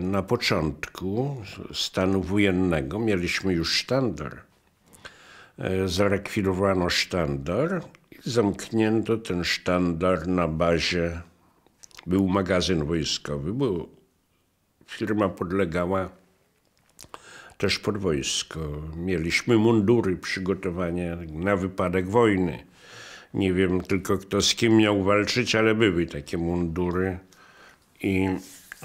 Na początku stanu wojennego mieliśmy już sztandar. E, zarekwirowano sztandar i zamknięto ten sztandar na bazie. Był magazyn wojskowy, bo firma podlegała też pod wojsko. Mieliśmy mundury, przygotowania na wypadek wojny. Nie wiem tylko, kto z kim miał walczyć, ale były takie mundury. I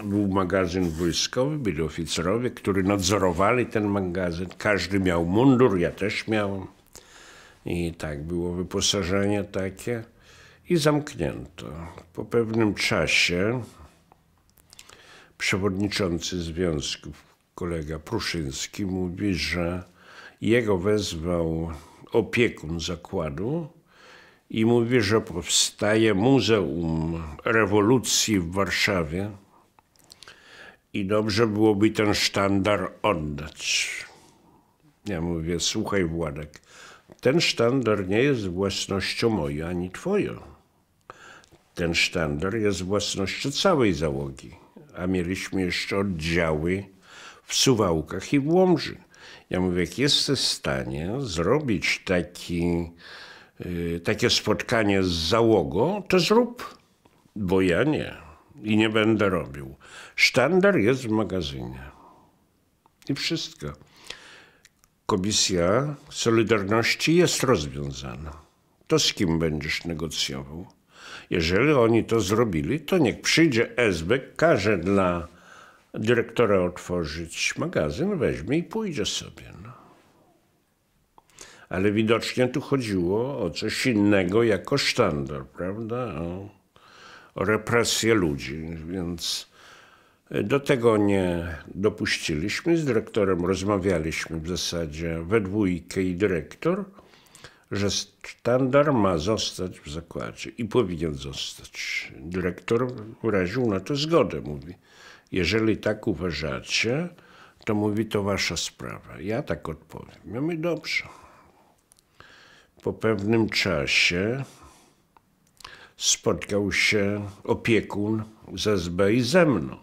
był magazyn wojskowy, byli oficerowie, którzy nadzorowali ten magazyn. Każdy miał mundur, ja też miałem. I tak było wyposażenie takie. I zamknięto. Po pewnym czasie przewodniczący związków, kolega Pruszyński, mówi, że jego wezwał opiekun zakładu i mówi, że powstaje Muzeum Rewolucji w Warszawie i dobrze byłoby ten sztandar oddać. Ja mówię, słuchaj Władek, ten sztandar nie jest własnością moją ani twoją. Ten sztandar jest własnością całej załogi, a mieliśmy jeszcze oddziały w Suwałkach i w Łomży. Ja mówię, jak jesteś w stanie zrobić taki, y, takie spotkanie z załogą, to zrób, bo ja nie i nie będę robił. Sztandar jest w magazynie. I wszystko. Komisja Solidarności jest rozwiązana. To z kim będziesz negocjował? Jeżeli oni to zrobili, to niech przyjdzie SB, każe dla dyrektora otworzyć magazyn, weźmie i pójdzie sobie. No. Ale widocznie tu chodziło o coś innego jako sztandar, prawda? O represje ludzi, więc do tego nie dopuściliśmy. Z dyrektorem rozmawialiśmy w zasadzie we dwójkę i dyrektor, że sztandar ma zostać w zakładzie i powinien zostać. Dyrektor wyraził na to zgodę, mówi. Jeżeli tak uważacie, to mówi, to wasza sprawa. Ja tak odpowiem. Ja mówię, dobrze. Po pewnym czasie spotkał się opiekun z SB i ze mną.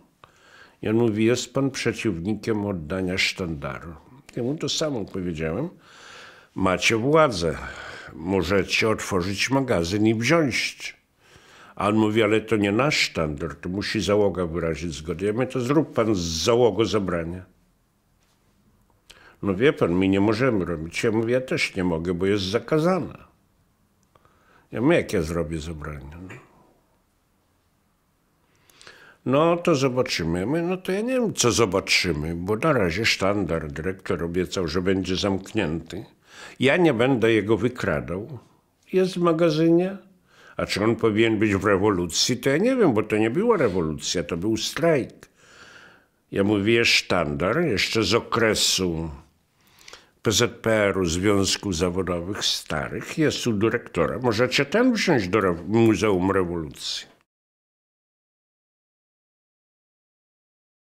I on mówi, jest pan przeciwnikiem oddania sztandaru. Ja mu to samo powiedziałem. Macie władzę, możecie otworzyć magazyn i wziąć. A on mówi, ale to nie nasz sztandar, to musi załoga wyrazić zgodę. Ja mówię, to zrób pan z załogo zabrania. No wie pan, my nie możemy robić. Ja mówię, ja też nie mogę, bo jest zakazane. Ja mówię, jak ja zrobię zebranie? No. no to zobaczymy. Mówię, no to ja nie wiem, co zobaczymy, bo na razie sztandar, dyrektor obiecał, że będzie zamknięty. Ja nie będę jego wykradał. Jest w magazynie. A czy on powinien być w rewolucji, to ja nie wiem, bo to nie była rewolucja, to był strajk. Ja mówię, sztandar jeszcze z okresu PZPR-u, Związku Zawodowych Starych, jest u dyrektora. Możecie tam wziąć do Muzeum Rewolucji.